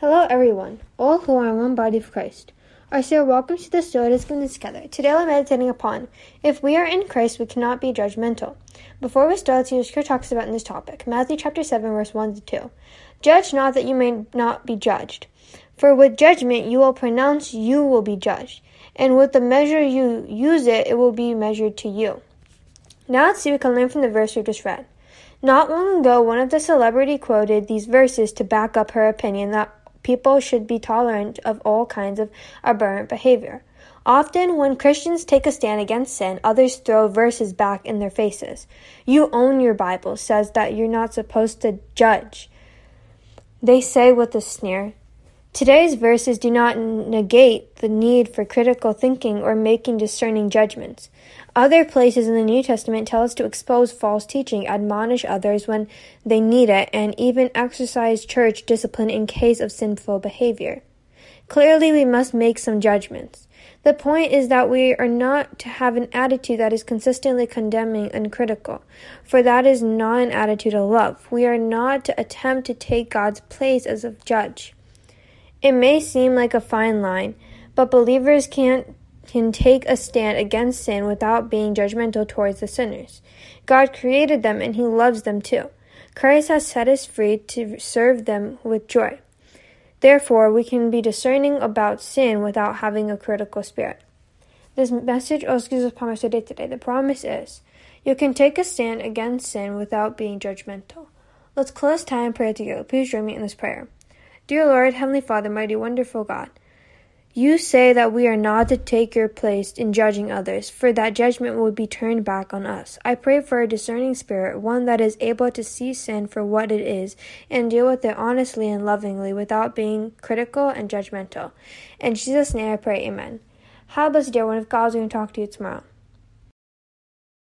Hello, everyone, all who are in one body of Christ. Our so welcome to the story that is given together. Today we're meditating upon if we are in Christ, we cannot be judgmental. Before we start, the scripture talks about in this topic. Matthew chapter seven, verse one to two. Judge not that you may not be judged, for with judgment you will pronounce, you will be judged, and with the measure you use it, it will be measured to you. Now let's see what we can learn from the verse we just read. Not long ago, one of the celebrity quoted these verses to back up her opinion that People should be tolerant of all kinds of aberrant behavior. Often, when Christians take a stand against sin, others throw verses back in their faces. You own your Bible says that you're not supposed to judge. They say with a sneer, Today's verses do not negate the need for critical thinking or making discerning judgments. Other places in the New Testament tell us to expose false teaching, admonish others when they need it, and even exercise church discipline in case of sinful behavior. Clearly, we must make some judgments. The point is that we are not to have an attitude that is consistently condemning and critical, for that is not an attitude of love. We are not to attempt to take God's place as a judge. It may seem like a fine line, but believers can can take a stand against sin without being judgmental towards the sinners. God created them and he loves them too. Christ has set us free to serve them with joy. Therefore, we can be discerning about sin without having a critical spirit. This message also oh, Jesus us promise today. Today, the promise is you can take a stand against sin without being judgmental. Let's close time and pray together. Please join me in this prayer. Dear Lord, Heavenly Father, mighty wonderful God, you say that we are not to take your place in judging others, for that judgment would be turned back on us. I pray for a discerning spirit, one that is able to see sin for what it is and deal with it honestly and lovingly without being critical and judgmental. In Jesus' name I pray, Amen. Have a blessed day. One of God's going to talk to you tomorrow.